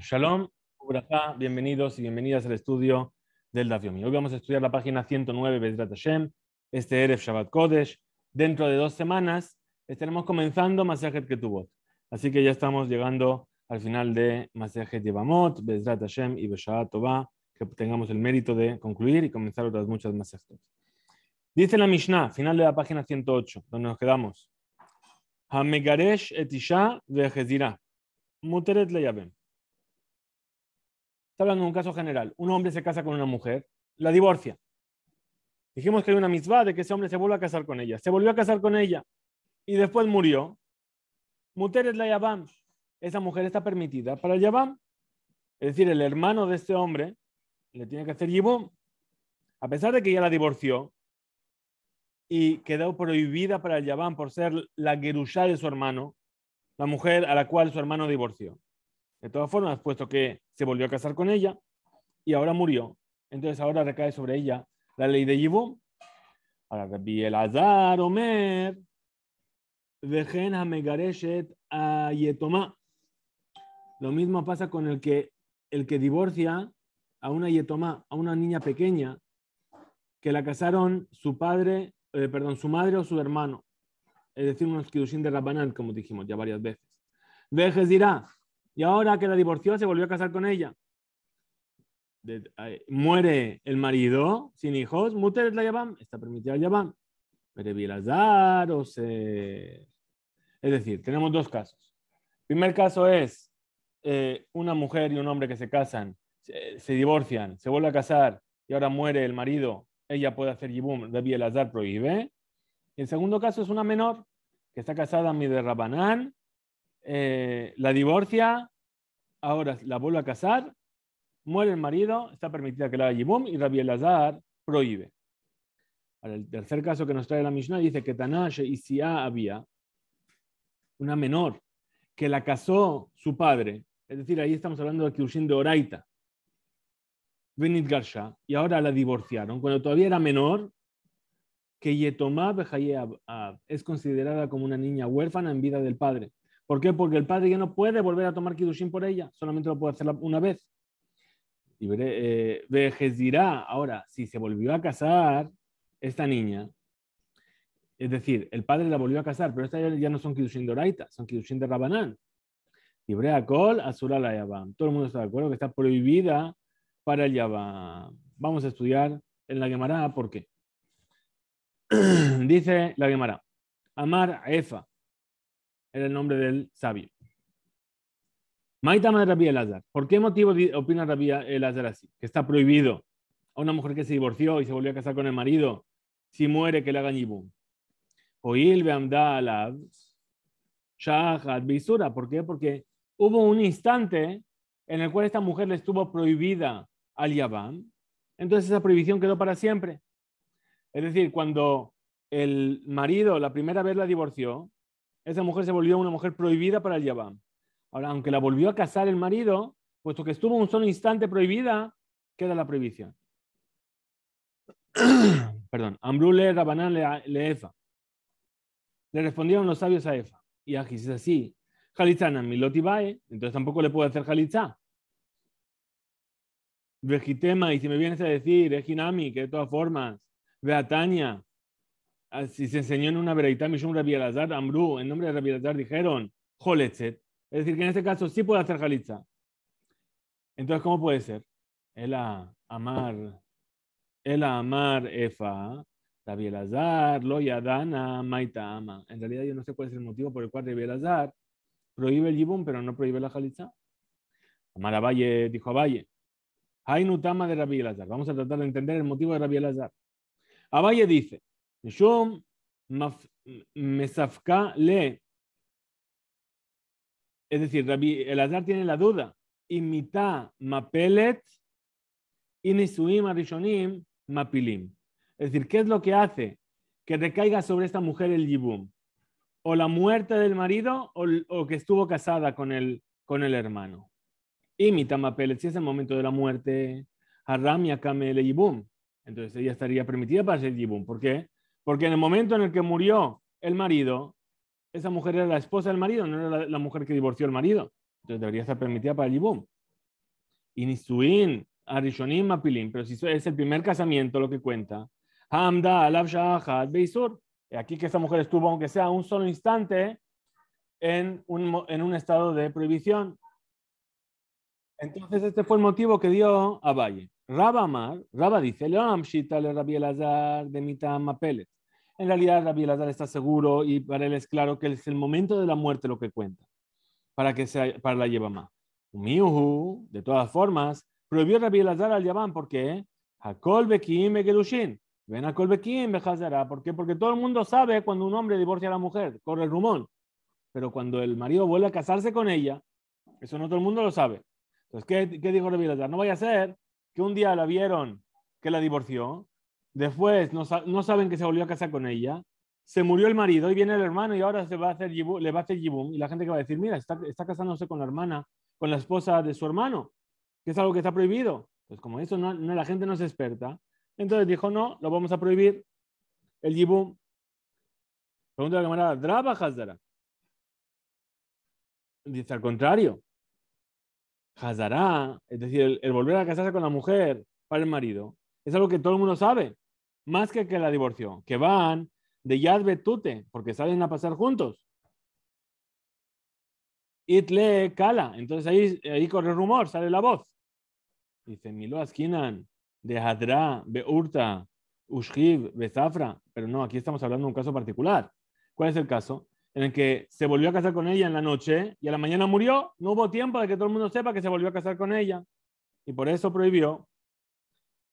Shalom, bienvenidos y bienvenidas al estudio del Daf Hoy vamos a estudiar la página 109 Bezrat Hashem, este Erev Shabbat Kodesh. Dentro de dos semanas estaremos comenzando Masajet Ketubot. Así que ya estamos llegando al final de Masajet Yevamot, Bezrat Hashem y Beshabbat Tová, que tengamos el mérito de concluir y comenzar otras muchas masajetas. Dice la Mishnah, final de la página 108, donde nos quedamos. Hamegaresh etisha Muteret le Está hablando de un caso general. Un hombre se casa con una mujer, la divorcia. Dijimos que hay una misma de que ese hombre se vuelve a casar con ella. Se volvió a casar con ella y después murió. Muter es la Yabam. Esa mujer está permitida para el Yabam. Es decir, el hermano de este hombre le tiene que hacer Yibum. A pesar de que ella la divorció y quedó prohibida para el Yabam por ser la Gerusha de su hermano, la mujer a la cual su hermano divorció. De todas formas, puesto que se volvió a casar con ella y ahora murió, entonces ahora recae sobre ella la ley de Yibum. Ahora Rabbi Omer, Vejen a Lo mismo pasa con el que, el que divorcia a una Yetomá, a una niña pequeña, que la casaron su padre, eh, perdón, su madre o su hermano. Es decir, unos kidushin de Rabanán, como dijimos ya varias veces. Vejes dirá, y ahora que la divorció, se volvió a casar con ella. muere el marido sin hijos, muter la yabam, está permitida la yabam. Pero o Es decir, tenemos dos casos. El primer caso es eh, una mujer y un hombre que se casan, se, divorcian, se vuelve a casar y ahora muere el marido, ella puede hacer yibum, de dar, prohíbe. el segundo caso es una menor que está casada, mi de Rabanán, eh, la divorcia, ahora la vuelve a casar, muere el marido, está permitida que la haga Yibum y Rabbi Elazar prohíbe. el tercer caso que nos trae la Mishnah dice que Tanash y Sia había una menor que la casó su padre. Es decir, ahí estamos hablando de Kirushin de Oraita. Benit Garsha, y ahora la divorciaron. Cuando todavía era menor, que Yetomá es considerada como una niña huérfana en vida del padre. ¿Por qué? Porque el padre ya no puede volver a tomar Kidushin por ella, solamente lo puede hacer una vez. Y eh, dirá, ahora, si se volvió a casar esta niña, es decir, el padre la volvió a casar, pero estas ya no son Kidushin de Oraita, son Kidushin de Rabanán. Ibrea Kol, Azura la Yabam. Todo el mundo está de acuerdo que está prohibida para el Yabam. Vamos a estudiar en la Gemara por qué. Dice la Gemara, Amar Efa, era el nombre del sabio. Maitama de Rabí azar. ¿Por qué motivo opina el Azar así? Que está prohibido a una mujer que se divorció y se volvió a casar con el marido, si muere, que le hagan o Oil beamda alav, ¿Por qué? Porque hubo un instante en el cual esta mujer le estuvo prohibida al yaban. entonces esa prohibición quedó para siempre. Es decir, cuando el marido la primera vez la divorció, esa mujer se volvió una mujer prohibida para el Yabam. Ahora, aunque la volvió a casar el marido, puesto que estuvo un solo instante prohibida, queda la prohibición. Perdón. Ambrule Rabanán le Efa. Le respondieron los sabios a Efa. Y aquí es así. mi milotibae. Entonces tampoco le puede hacer Jalitza. Vegitema, y si me vienes a decir, es que de todas formas, Beatania, si se enseñó en una veredita, Mishum Rabbi Elazar, Amru, en nombre de Rabbi Elazar dijeron, Joletzet. Es decir, que en este caso sí puede hacer Jalitza. Entonces, ¿cómo puede ser? El a amar, el a amar Efa, Rabbi Elazar, lo maita ama. En realidad yo no sé cuál es el motivo por el cual Rabbi Elazar prohíbe el yibum, pero no prohíbe la Jalitza. Amar a Valle dijo a Valle. nutama de Rabbi Elazar. Vamos a tratar de entender el motivo de Rabbi Elazar. Abaye dice, es decir, el Elazar tiene la duda. Imita mapelet y nisuim mapilim. Es decir, ¿qué es lo que hace que recaiga sobre esta mujer el yibum? O la muerte del marido o, que estuvo casada con el, con el hermano. Imita si es el momento de la muerte, haram y el Entonces ella estaría permitida para ser yibum. ¿Por qué? Porque en el momento en el que murió el marido, esa mujer era la esposa del marido, no era la, mujer que divorció el marido. Entonces debería estar permitida para el Yibum. Y Arishonim, Mapilim, pero si es el primer casamiento lo que cuenta. Hamda, Alav Shahat, Beisur. Aquí que esa mujer estuvo, aunque sea un solo instante, en un, en un estado de prohibición. Entonces, este fue el motivo que dio a Valle. Rabba Amar, Rabba dice, León Amshita le Rabbi Elazar de Mita Mapeles. En realidad, Rabí Lazar está seguro y para él es claro que es el momento de la muerte lo que cuenta para que sea para la Yevamá. Umiuhu, de todas formas, prohibió Rabbi Lazar al Yaván porque Hakol Ven a ¿Por qué? Porque todo el mundo sabe cuando un hombre divorcia a la mujer, corre el rumón. Pero cuando el marido vuelve a casarse con ella, eso no todo el mundo lo sabe. Entonces, ¿qué, qué dijo Rabbi Lazar? No vaya a ser que un día la vieron que la divorció Después no, saben que se volvió a casar con ella. Se murió el marido y viene el hermano y ahora se va a hacer le va a hacer yibum. Y la gente que va a decir, mira, está, casándose con la hermana, con la esposa de su hermano, que es algo que está prohibido. Pues como eso no, la gente no es experta, entonces dijo, no, lo vamos a prohibir, el yibum. Pregunta la camarada, ¿draba Hazara? Dice al contrario. Hazara, es decir, el volver a casarse con la mujer para el marido, es algo que todo el mundo sabe más que que la divorció, que van de Yad Betute, porque salen a pasar juntos. Itle Kala, entonces ahí, ahí corre el rumor, sale la voz. Dice, Milo Askinan, de Hadra, Beurta, be Bezafra, pero no, aquí estamos hablando de un caso particular. ¿Cuál es el caso? En el que se volvió a casar con ella en la noche y a la mañana murió, no hubo tiempo de que todo el mundo sepa que se volvió a casar con ella. Y por eso prohibió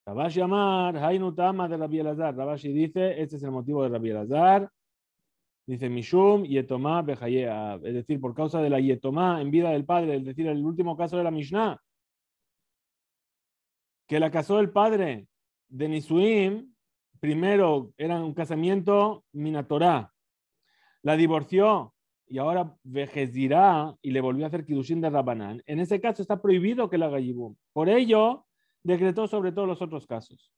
Rabashi Amar, Tama de Rabbi Elazar. dice, este es el motivo de Rabbi Elazar. Dice Mishum Yetomá es decir, por causa de la Yetomá en vida del padre, es decir, el último caso de la Mishnah, que la casó el padre de Nisuim, primero era un casamiento Minatorá, la divorció y ahora Vejezirá y le volvió a hacer Kidushin de Rabanán. En ese caso está prohibido que la haga Por ello, decretó sobre todos los otros casos.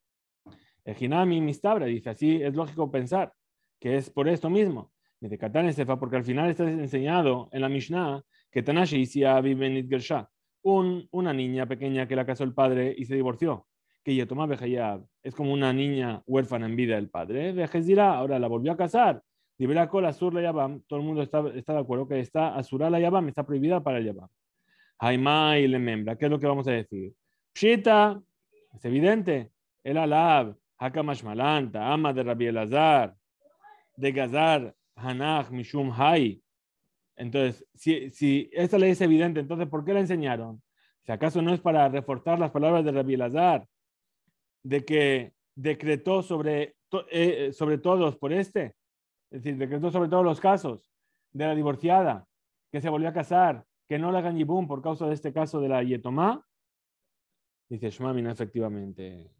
El Ejinami Mistabra dice, así es lógico pensar que es por esto mismo. Porque al final está enseñado en la Mishnah que Tanashi vive en Gersha, un, una niña pequeña que la casó el padre y se divorció. Que Yetomá Bejayab es como una niña huérfana en vida del padre. dirá ahora la volvió a casar. Libera con la Yabam, todo el mundo está, de acuerdo que está sur la Yabam, está prohibida para el Yabam. y y Lemembra, ¿qué es lo que vamos a decir? Shita, es evidente, el alab, hakamashmalanta, ama de Rabbi Elazar, de Gazar, Hanach, Mishum, Hai. Entonces, si, si esta ley es evidente, entonces, ¿por qué la enseñaron? Si acaso no es para reforzar las palabras de Rabbi Elazar, de que decretó sobre, eh, eh, sobre todos por este, es decir, decretó sobre todos los casos de la divorciada, que se volvió a casar, que no la hagan por causa de este caso de la yetomá, Dice Shmamina, efectivamente.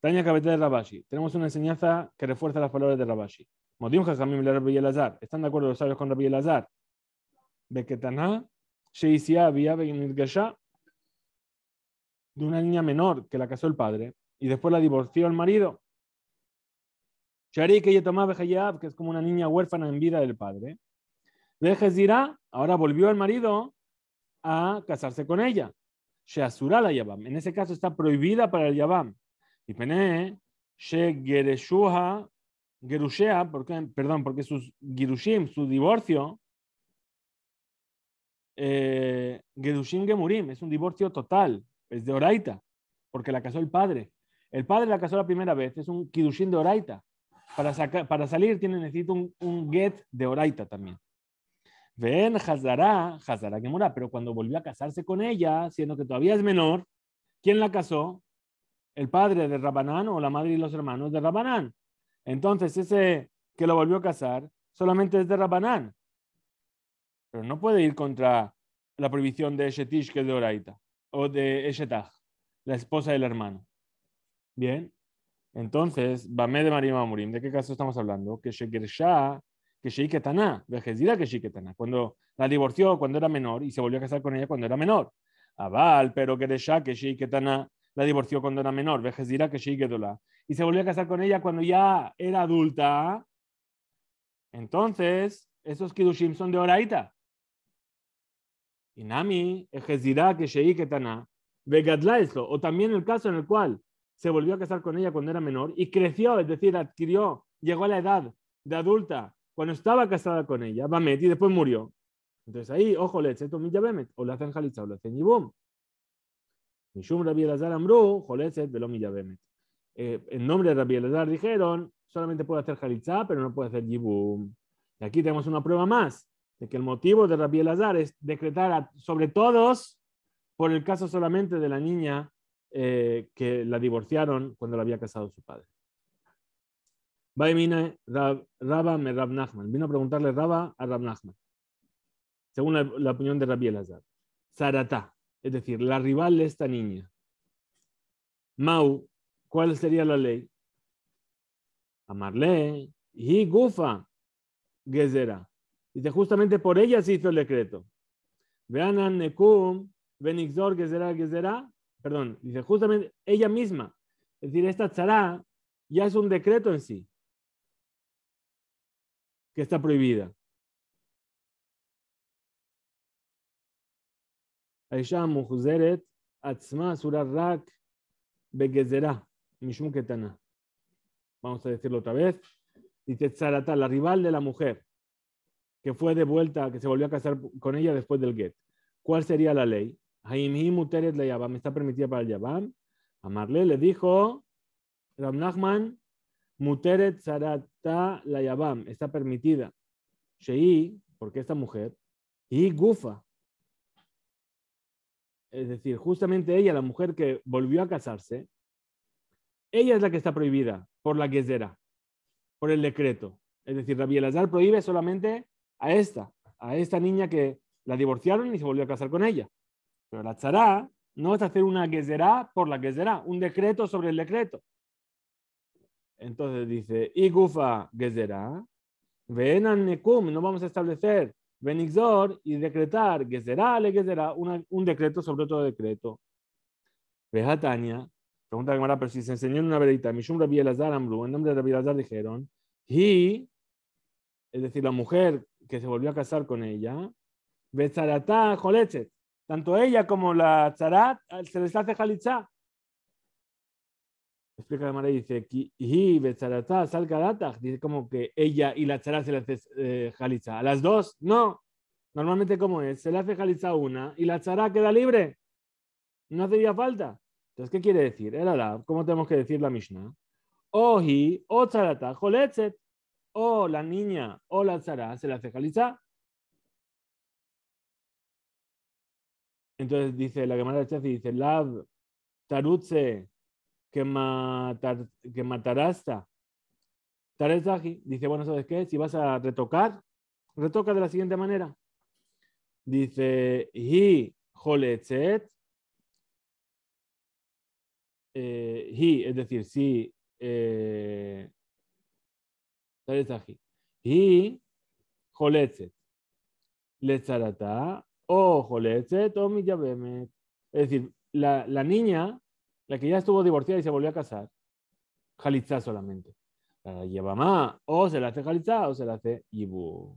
Tania cabeza de Rabashi. Tenemos una enseñanza que refuerza las palabras de Rabashi. ¿Están de acuerdo los sabios con Rabbi Azar? Beketaná, Sheisia, De una niña menor que la casó el padre y después la divorció el marido. que ella tomaba que es como una niña huérfana en vida del padre. De ahora volvió el marido a casarse con ella la En ese caso está prohibida para el Yabam. Y Pene, Gerushea, porque, perdón, porque sus Girushim, su divorcio, eh, Gerushim Gemurim, es un divorcio total, es de Oraita, porque la casó el padre. El padre la casó la primera vez, es un Kidushim de Oraita. Para, para salir tiene, necesito un get de Oraita también. Ven, Hazara, que mora. pero cuando volvió a casarse con ella, siendo que todavía es menor, ¿quién la casó? El padre de Rabanán o la madre y los hermanos de Rabanán. Entonces, ese que la volvió a casar solamente es de Rabanán. Pero no puede ir contra la prohibición de Eshetish que es de Oraita o de Eshetaj, la esposa del hermano. Bien, entonces, Bamé de marim ¿de qué caso estamos hablando? Que shekersha que Vejezira que Sheiketana, cuando la divorció cuando era menor y se volvió a casar con ella cuando era menor. Aval, pero que Desha que la divorció cuando era menor, Vejezira que Sheiketola, y se volvió a casar con ella cuando ya era adulta. Entonces, esos kidushim son de Oraita. Inami, Ejezira que ve Vegadla eso, o también el caso en el cual se volvió a casar con ella cuando era menor y creció, es decir, adquirió, llegó a la edad de adulta cuando estaba casada con ella, Bamet, y después murió. Entonces ahí, ojo, le o le hacen Jalitza, o le hacen Yibum. Eh, en nombre de Rabbi Elazar dijeron, solamente puede hacer Jalitza, pero no puede hacer Yibum. Y aquí tenemos una prueba más, de que el motivo de Rabbi Elazar es decretar sobre todos por el caso solamente de la niña eh, que la divorciaron cuando la había casado su padre me Vino a preguntarle Rabba a Rab Según la, opinión de Rabbi Azar. sarata, es decir, la rival de esta niña. Mau, ¿cuál sería la ley? Amarle, y Gufa, Gezera. Dice, justamente por ella se hizo el decreto. Veanan Nekum, Benixor, Gezera, Perdón, dice, justamente ella misma. Es decir, esta tzara ya es un decreto en sí que está prohibida. Vamos a decirlo otra vez. Dice la rival de la mujer, que fue de vuelta, que se volvió a casar con ella después del get. ¿Cuál sería la ley? Me está permitida para el yabam. Amarle le dijo, Ram Muteret la yabam, está permitida. Shei, porque esta mujer, y Gufa. Es decir, justamente ella, la mujer que volvió a casarse, ella es la que está prohibida por la guesera, por el decreto. Es decir, Rabbi Elazar prohíbe solamente a esta, a esta niña que la divorciaron y se volvió a casar con ella. Pero la Tzara no es hacer una guesera por la guesera, un decreto sobre el decreto. Entonces dice, y gufa gezerá, venan nekum, no vamos a establecer, benixor y decretar, gezerá, le gezerá, un decreto sobre otro decreto. Vejatania, pregunta Gemara, pero si se enseñó en una veredita Mishum Rabbi en nombre de Rabbi Elazar dijeron, y, es decir, la mujer que se volvió a casar con ella, Jolechet, tanto ella como la zarat se les hace jalitzá explica la Mara y dice, dice como que ella y la tzara se le hace eh, A las dos, no. Normalmente, ¿cómo es? Se le hace jaliza una y la tzara queda libre. No hacía falta. Entonces, ¿qué quiere decir? El ¿cómo tenemos que decir la Mishnah? hi, o charata Jolechet. O la niña o la tzara se le hace jaliza. Entonces dice la Gemara de Chazi, dice, Lab, Tarutse, que, matar, que matarasta. dice, bueno, ¿sabes qué? Si vas a retocar, retoca de la siguiente manera. Dice, hi joletzet, eh, hi, es decir, si, eh, hi le letzarata, o o Es decir, la, la niña la que ya estuvo divorciada y se volvió a casar, Jalitza solamente. La o se la hace Jalitza o se la hace Yibu.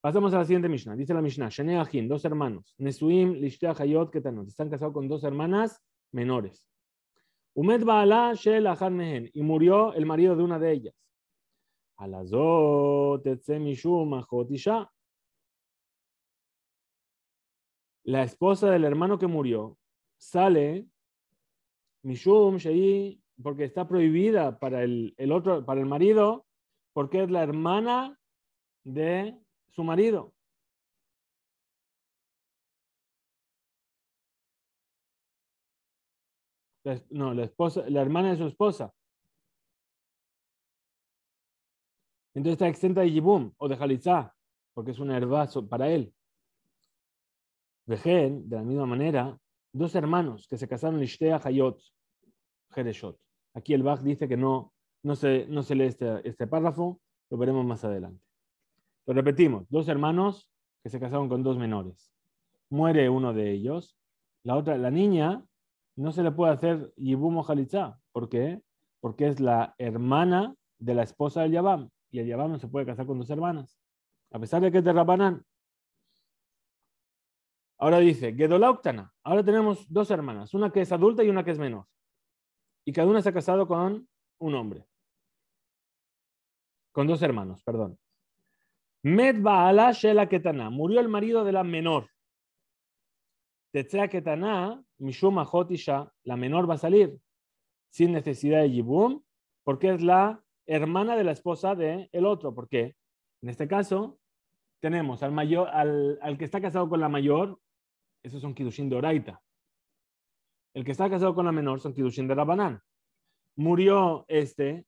Pasamos a la siguiente Mishnah. Dice la Mishnah, Shane dos hermanos. Nesuim, Hayot, Están casados con dos hermanas menores. Y murió el marido de una de ellas. La esposa del hermano que murió sale Mishum, Shei, porque está prohibida para el, otro, para el marido, porque es la hermana de su marido. no, la esposa, la hermana de su esposa. Entonces está exenta de Yibum o de Jalizá, porque es un herbazo para él. Vejen, de la misma manera, dos hermanos que se casaron, en Ishtea Hayot, Aquí el Bach dice que no, no, se, no se lee este, este, párrafo, lo veremos más adelante. Lo repetimos, dos hermanos que se casaron con dos menores. Muere uno de ellos, la otra, la niña, no se le puede hacer Yibum o ¿Por qué? Porque es la hermana de la esposa del Yabam. Y el Yabam no se puede casar con dos hermanas. A pesar de que es de Rabanán. Ahora dice, octana Ahora tenemos dos hermanas, una que es adulta y una que es menor y cada una se ha casado con un hombre. Con dos hermanos, perdón. Medba'ala Shela Ketana. Murió el marido de la menor. Tetzea Ketana, Mishuma, La menor va a salir sin necesidad de Yibum, porque es la hermana de la esposa del el otro. Porque En este caso, tenemos al, mayor, al, al, que está casado con la mayor, esos son Kidushin de Oraita el que está casado con la menor son Kidushin de Rabanán. Murió este,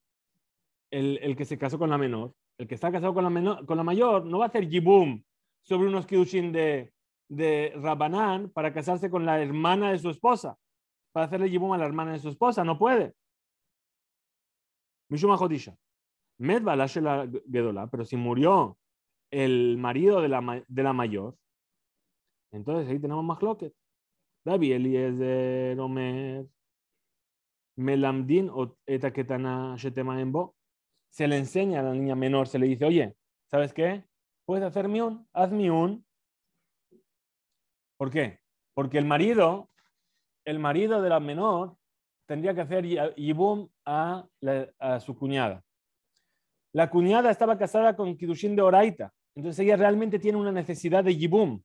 el, que se casó con la menor. El que está casado con la, menor, con la mayor no va a hacer Yibum sobre unos Kidushin de, de Rabanán para casarse con la hermana de su esposa. Para hacerle Yibum a la hermana de su esposa. No puede. Mishuma Jodisha. Gedola, pero si murió el marido de la, de la mayor, entonces ahí tenemos más loquet. Rabbi Eliezer Omer, Melamdin o Etaketana Shetemaembo. Se le enseña a la niña menor, se le dice, oye, ¿sabes qué? Puedes hacer un, haz un. ¿Por qué? Porque el marido, el marido de la menor, tendría que hacer yibum a, a su cuñada. La cuñada estaba casada con Kidushin de Oraita, entonces ella realmente tiene una necesidad de yibum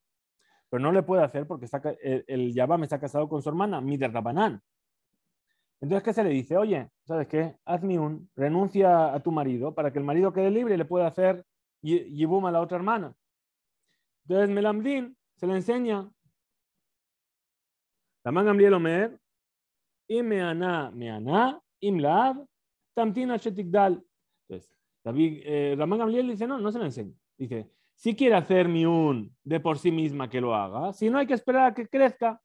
pero no le puede hacer porque está, el, el Yabam está casado con su hermana, Mider Rabanán. Entonces, ¿qué se le dice? Oye, ¿sabes qué? Hazme un, renuncia a tu marido para que el marido quede libre y le pueda hacer Yibum a la otra hermana. Entonces, Melamdin se le enseña. La manga Gamliel Omer, y meana, meana, tamtina shetigdal Entonces, David, eh, Ramán dice, no, no se le enseña. Dice, si quiere hacer un de por sí misma que lo haga, si no hay que esperar a que crezca.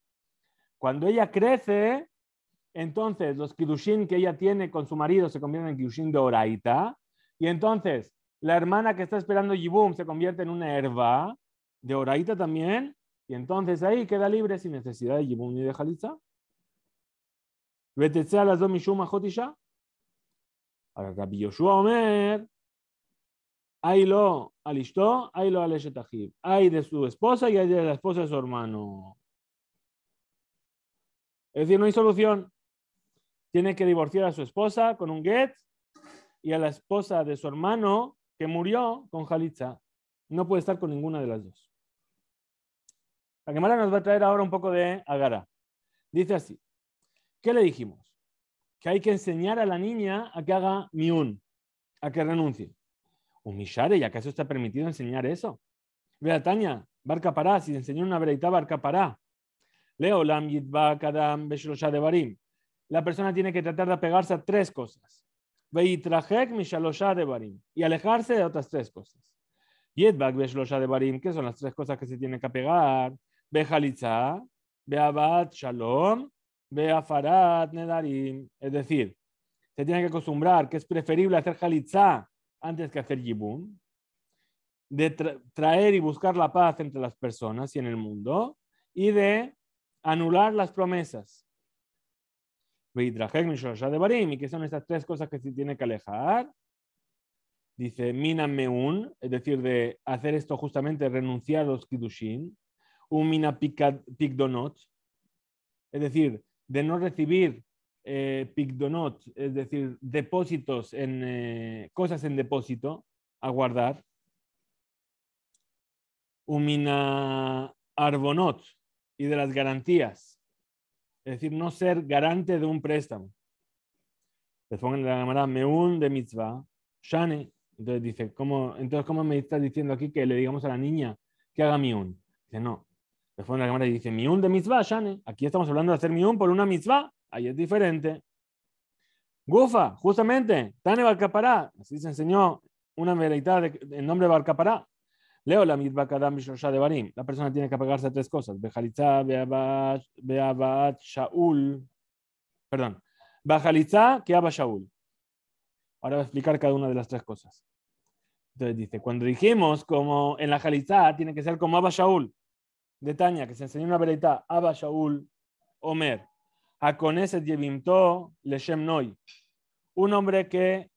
Cuando ella crece, entonces los kidushin que ella tiene con su marido se convierten en kidushin de oraita, y entonces la hermana que está esperando Yibum se convierte en una herba de oraita también, y entonces ahí queda libre sin necesidad de Yibum ni de Jalitza. Ahora Rabbi Yoshua Omer, ahí lo alistó, ahí lo Hay de su esposa y hay de la esposa de su hermano. Es decir, no hay solución. Tiene que divorciar a su esposa con un get y a la esposa de su hermano que murió con Jalitza. No puede estar con ninguna de las dos. La Gemara nos va a traer ahora un poco de Agara. Dice así: ¿Qué le dijimos? Que hay que enseñar a la niña a que haga miún, a que renuncie mishare, y acaso está permitido enseñar eso. Vea, Tania, barca para. si enseñó una veredita, barca para. Leo, yitba kadam barim. La persona tiene que tratar de apegarse a tres cosas. Veitrajek de barim. Y alejarse de otras tres cosas. Yetbak de barim, que son las tres cosas que se tienen que apegar. shalom, beafarat nedarim. Es decir, se tiene que acostumbrar que es preferible hacer halitza antes que hacer Yibum, de traer y buscar la paz entre las personas y en el mundo, y de anular las promesas. Y que son estas tres cosas que se tiene que alejar. Dice, minameun, meun, es decir, de hacer esto justamente, renunciar a los kidushin. Un mina pikdonot, es decir, de no recibir eh, es decir, depósitos en eh, cosas en depósito a guardar. umina y de las garantías, es decir, no ser garante de un préstamo. en la cámara, meun de mitzvah, shane. Entonces dice, ¿cómo, entonces, ¿cómo me estás diciendo aquí que le digamos a la niña que haga miun? Dice, no. en la cámara y dice, de mitzvah, shane. Aquí estamos hablando de hacer miun por una mitzvah ahí es diferente. Gufa, justamente, Tane Barcapará, así se enseñó una veraidad en nombre de Barcapará. Leo la Mirbakadam Bishosha de Barim. La persona tiene que pagarse a tres cosas: Bejalitza, Beabat, Shaul. Perdón. Bajalitza, que Shaul. Ahora voy explicar cada una de las tres cosas. Entonces dice: cuando dijimos como en la Jalitza tiene que ser como Abba Shaul, de Tania, que se enseñó una veraidad, Abba Shaul, Omer. Akoneset Yevimto Leshem Noi. Un hombre que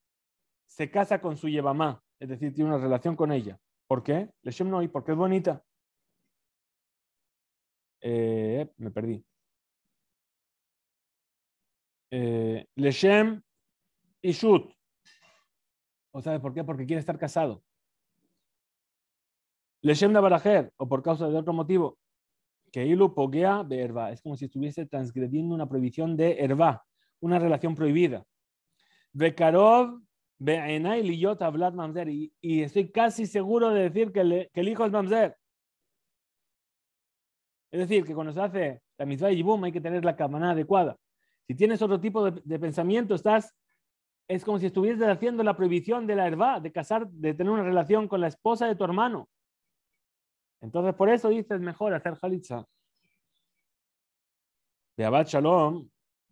se casa con su Yevamá, es decir, tiene una relación con ella. ¿Por qué? Leshem Noi, porque es bonita. Eh, me perdí. Eh, Leshem Ishut. ¿O sabes por qué? Porque quiere estar casado. Leshem barajer, o por causa de otro motivo que Ilu Pogea Es como si estuviese transgrediendo una prohibición de Herba, una relación prohibida. Bekarov, Beenay, Liyot, Hablat, Mamzer. Y estoy casi seguro de decir que, el hijo es Mamzer. Es decir, que cuando se hace la mitzvah de Yibum hay que tener la cabana adecuada. Si tienes otro tipo de, de, pensamiento, estás, es como si estuvieses haciendo la prohibición de la herba, de casar, de tener una relación con la esposa de tu hermano. Entonces, por eso dices, mejor hacer Halitza. De Abad Shalom,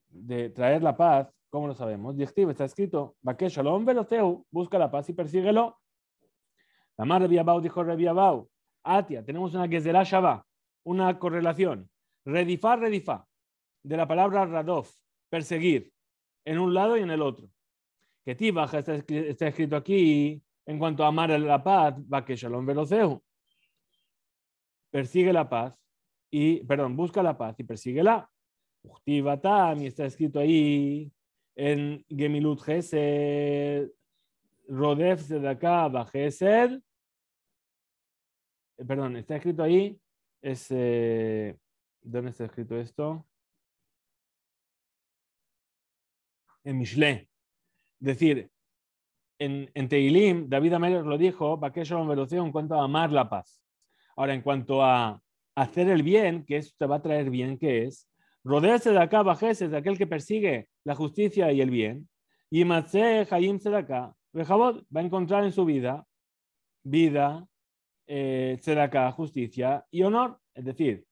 de traer la paz, ¿cómo lo sabemos? directivo está escrito, que Shalom veloteu, busca la paz y persíguelo. La madre dijo Rebiabau, Atia, tenemos una la Shabbat, una correlación. Redifá, redifá, de la palabra Radof, perseguir, en un lado y en el otro. Que está, está escrito aquí, en cuanto a amar la paz, que Shalom veloteu persigue la paz y, perdón, busca la paz y persíguela. la. y está escrito ahí en Gemilut Gesed, Rodef Sedaka Gesed. Eh, perdón, está escrito ahí, es, eh, ¿dónde está escrito esto? En Mishle. Decir, en, en Teilim, David Amel lo dijo, que Bakeshon en cuanto a amar la paz. Ahora, en cuanto a hacer el bien, que eso te va a traer bien, ¿qué es, rodearse de acá, bajese de aquel que persigue la justicia y el bien, y Matse Hayim rejabot, va a encontrar en su vida vida, eh, acá justicia y honor. Es decir,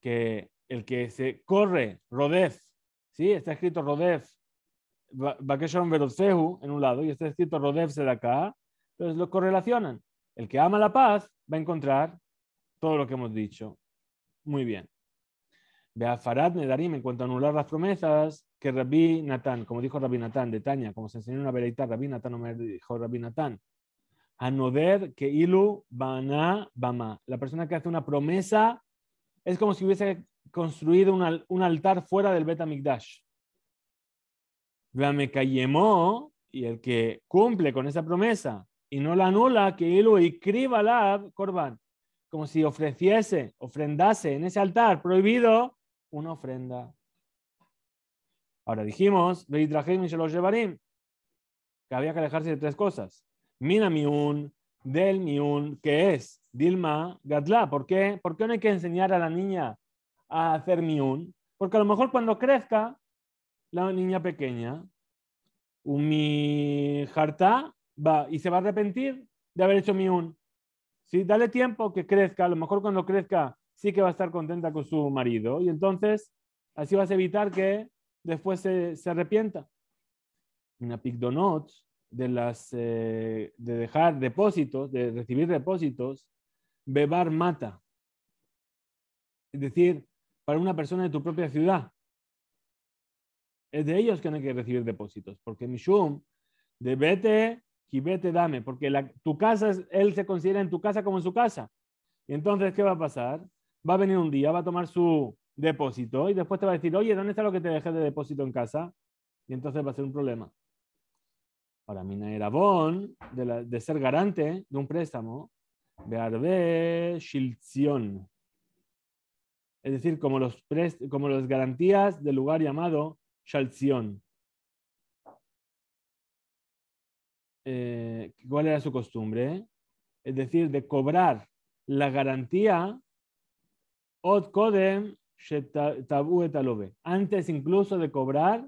que el que se corre, rodez, ¿sí? está escrito va que Bakeshon Verotzehu en un lado, y está escrito rodez acá. entonces lo correlacionan. El que ama la paz va a encontrar todo lo que hemos dicho. Muy bien. Farad, Nedarim, en cuanto a anular las promesas, que Rabbi Natán, como dijo Rabbi Natán de Tania, como se enseñó en una veredita, Rabbi Natán no me dijo Rabbi Natán. Anoder que ilu bana bama. La persona que hace una promesa es como si hubiese construido un, altar fuera del Bet Ve cayemó y el que cumple con esa promesa y no la anula, que ilu y kribalab korban como si ofreciese, ofrendase en ese altar prohibido una ofrenda. Ahora dijimos, que había que alejarse de tres cosas. Mina miun, del miun, que es Dilma Gadla. ¿Por qué? no hay que enseñar a la niña a hacer miun? Porque a lo mejor cuando crezca, la niña pequeña, un mi va y se va a arrepentir de haber hecho miun. Dale tiempo que crezca, a lo mejor cuando crezca sí que va a estar contenta con su marido y entonces así vas a evitar que después se, arrepienta. Una picdonot de, las, eh, de dejar depósitos, de recibir depósitos, bebar mata. Es decir, para una persona de tu propia ciudad. Es de ellos que no hay que recibir depósitos, porque Mishum, de vete Kibete dame, porque tu casa, él se considera en tu casa como en su casa. Y entonces, ¿qué va a pasar? Va a venir un día, va a tomar su depósito y después te va a decir, oye, ¿dónde está lo que te dejé de depósito en casa? Y entonces va a ser un problema. Para Mina era bon de, ser garante de un préstamo, Bearbe Shilzion. Es decir, como, los como las garantías del lugar llamado Shalzion. Eh, cuál era su costumbre, es decir, de cobrar la garantía antes incluso de cobrar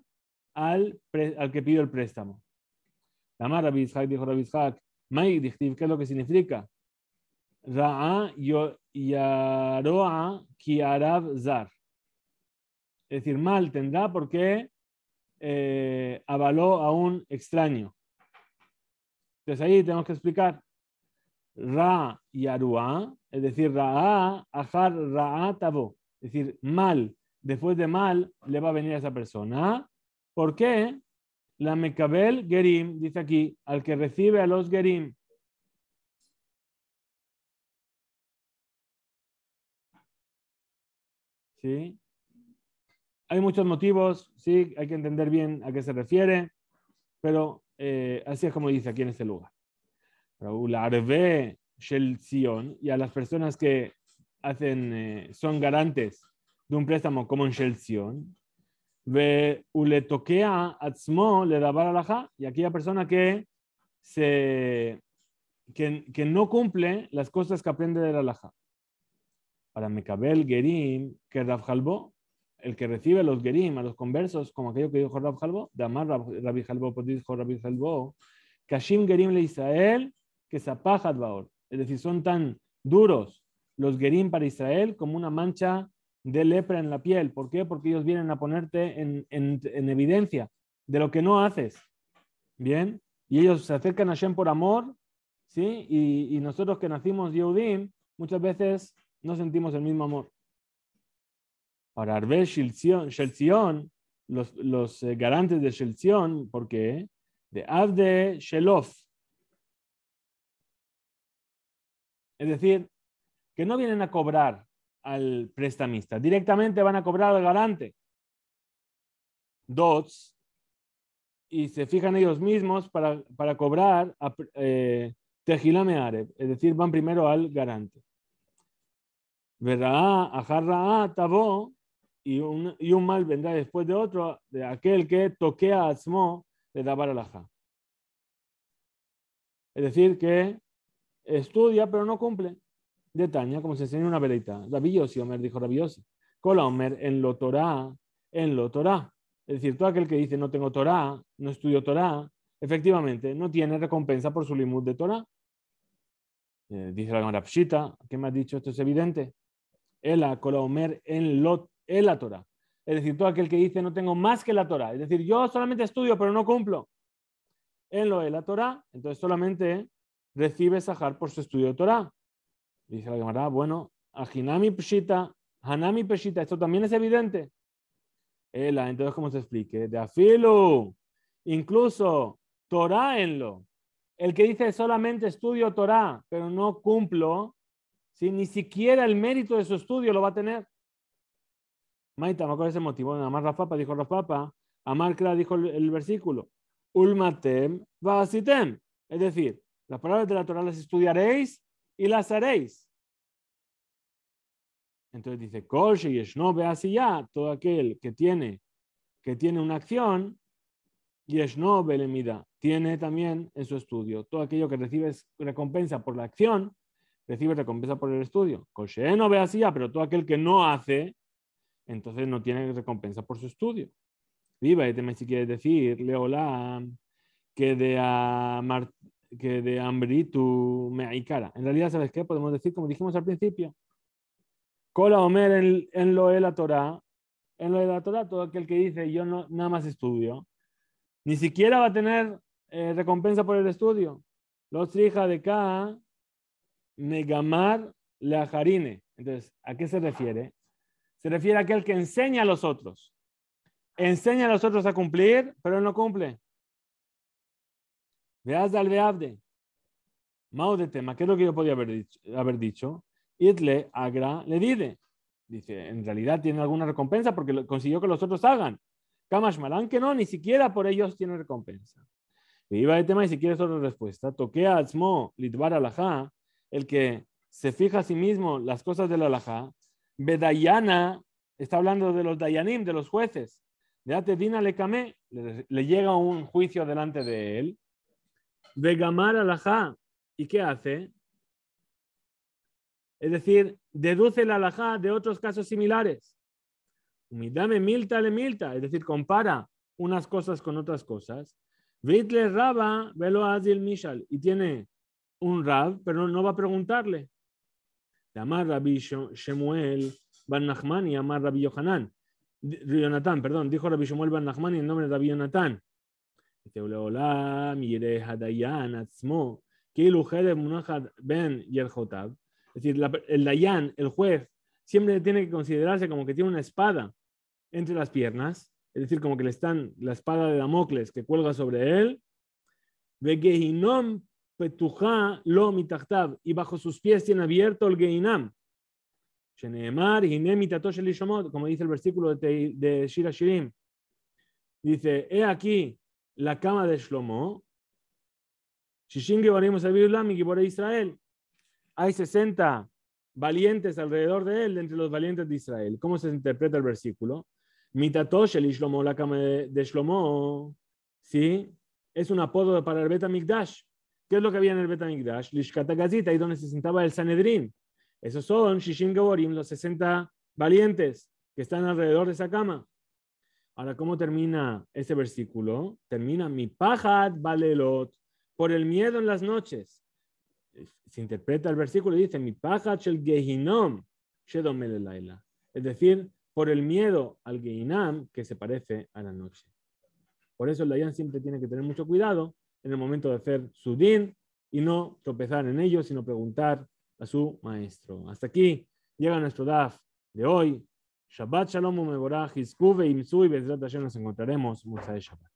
al, al que pidió el préstamo. ¿qué es lo que significa? Ra'a ki arab Es decir, mal tendrá porque eh, avaló a un extraño. Entonces ahí tenemos que explicar Ra y Arua, es decir, Ra, Ajar, ra, Tabo. Es decir, mal, después de mal, le va a venir a esa persona. ¿Por qué? La Mecabel Gerim, dice aquí, al que recibe a los Gerim. ¿Sí? Hay muchos motivos, sí, hay que entender bien a qué se refiere, pero eh, así es como dice aquí en este lugar. Shel y a las personas que hacen, eh, son garantes de un préstamo como en Shel Y Y aquella persona que, se, que, que no cumple las cosas que aprende de la laja. Para Mekabel Gerim, que Rafjalbo, el que recibe los gerim, a los conversos, como aquello que dijo Rab Halbo, Damar Rabbi Halbo, por pues dijo Rabbi Halbo, gerim le Israel, que se valor. Es decir, son tan duros los gerim para Israel como una mancha de lepra en la piel. ¿Por qué? Porque ellos vienen a ponerte en, evidencia de lo que no haces. Bien, y ellos se acercan a Hashem por amor, ¿sí? Y, nosotros que nacimos Yehudim, muchas veces no sentimos el mismo amor. Ahora, Arbe Shelzion, los, eh, garantes de Shelzion, ¿por qué? De Avde Shelof. Es decir, que no vienen a cobrar al prestamista, directamente van a cobrar al garante. Dots, y se fijan ellos mismos para, cobrar a, eh, es decir, van primero al garante. Verá, Ajarra, y un, y mal vendrá después de otro, de aquel que toque a Asmo de Dabar laja Es decir, que estudia pero no cumple. Detaña, como se enseña una vereita. y Omer dijo rabioso Cola en lo Torah, en lo Torah. Es decir, todo aquel que dice no tengo torá no estudio torá efectivamente no tiene recompensa por su limud de torá eh, dice la Gamara Pshita, ¿qué me ha dicho? Esto es evidente. Ela Cola Omer en lo es la Torah. Es decir, todo aquel que dice no tengo más que la Torah. Es decir, yo solamente estudio pero no cumplo. en lo de la Torah, entonces solamente recibe Sahar por su estudio de Torah. Dice la Gemara, bueno, Ajinami Peshita, Hanami Peshita, esto también es evidente. entonces, ¿cómo se explique? De Afilu, incluso Torah en lo. El que dice solamente estudio Torah, pero no cumplo, si ni siquiera el mérito de su estudio lo va a tener. Maita, me acuerdo ese motivo. Amar Rafapa dijo Rafapa. Amar Kra dijo el, versículo. Ulmatem vasitem. Es decir, las palabras de la Torah las estudiaréis y las haréis. Entonces dice, no ve así ya, todo aquel que tiene, que tiene una acción, Yeshno Belemida, tiene también en su estudio. Todo aquello que recibe recompensa por la acción, recibe recompensa por el estudio. Koshe no ve así ya, pero todo aquel que no hace, entonces no tiene recompensa por su estudio. Viva, y también si quieres decir, leola, que de, a Mar, que de y cara. En realidad, ¿sabes qué? Podemos decir, como dijimos al principio, Cola Omer en, en lo de la Torah, en lo de la Torah, todo aquel que dice, yo no, nada más estudio, ni siquiera va a tener eh, recompensa por el estudio. Los hija de Ka, Negamar, Leajarine. Entonces, ¿a qué se refiere? Se refiere a aquel que enseña a los otros. Enseña a los otros a cumplir, pero no cumple. Veas al beabde. Mau de tema, ¿qué es lo que yo podía haber dicho? Haber dicho? agra le dide. Dice, en realidad tiene alguna recompensa porque consiguió que los otros hagan. Kamash que no, ni siquiera por ellos tiene recompensa. Y iba de tema y si quieres otra respuesta, toque a Atzmo, el que se fija a sí mismo las cosas del Alajá, Bedayana, está hablando de los Dayanim, de los jueces. De le camé, le llega un juicio delante de él. Vegamar alajá, ¿y qué hace? Es decir, deduce el alajá de otros casos similares. Humidame milta le milta, es decir, compara unas cosas con otras cosas. Vitle raba velo azil mishal, y tiene un rab, pero no va a preguntarle. Amar Rabbi Shemuel Bar Nachman y Amar Rabbi Yohanan. Yonatán, perdón, dijo Rabbi Shemuel Bar Nachman y el nombre de Rabbi Yonatán. Este, es decir, el Dayan, el juez, siempre tiene que considerarse como que tiene una espada entre las piernas, es decir, como que le están la espada de Damocles que cuelga sobre él lo mitachtav, y bajo sus pies tiene abierto el Geinam. Sheneemar, como dice el versículo de, de Shira Shirim. Dice, he aquí la cama de Shlomo. Israel. Hay 60 valientes alrededor de él, entre los valientes de Israel. ¿Cómo se interpreta el versículo? Mitatosh el Shlomo, la cama de, Shlomo. ¿Sí? Es un apodo para el Beta Mikdash. ¿Qué es lo que había en el Betamigdash? Lishkatagazit, ahí donde se sentaba el Sanedrín. Esos son Shishim Gaborim, los 60 valientes que están alrededor de esa cama. Ahora, ¿cómo termina ese versículo? Termina mi pajat valelot por el miedo en las noches. Se interpreta el versículo y dice mi pajat shel gehinom laila. Es decir, por el miedo al gehinam que se parece a la noche. Por eso el Dayan siempre tiene que tener mucho cuidado en el momento de hacer su din y no tropezar en ello, sino preguntar a su maestro. Hasta aquí llega nuestro DAF de hoy. Shabbat Shalom, Meborah, Hiscube, y nos encontraremos. muchas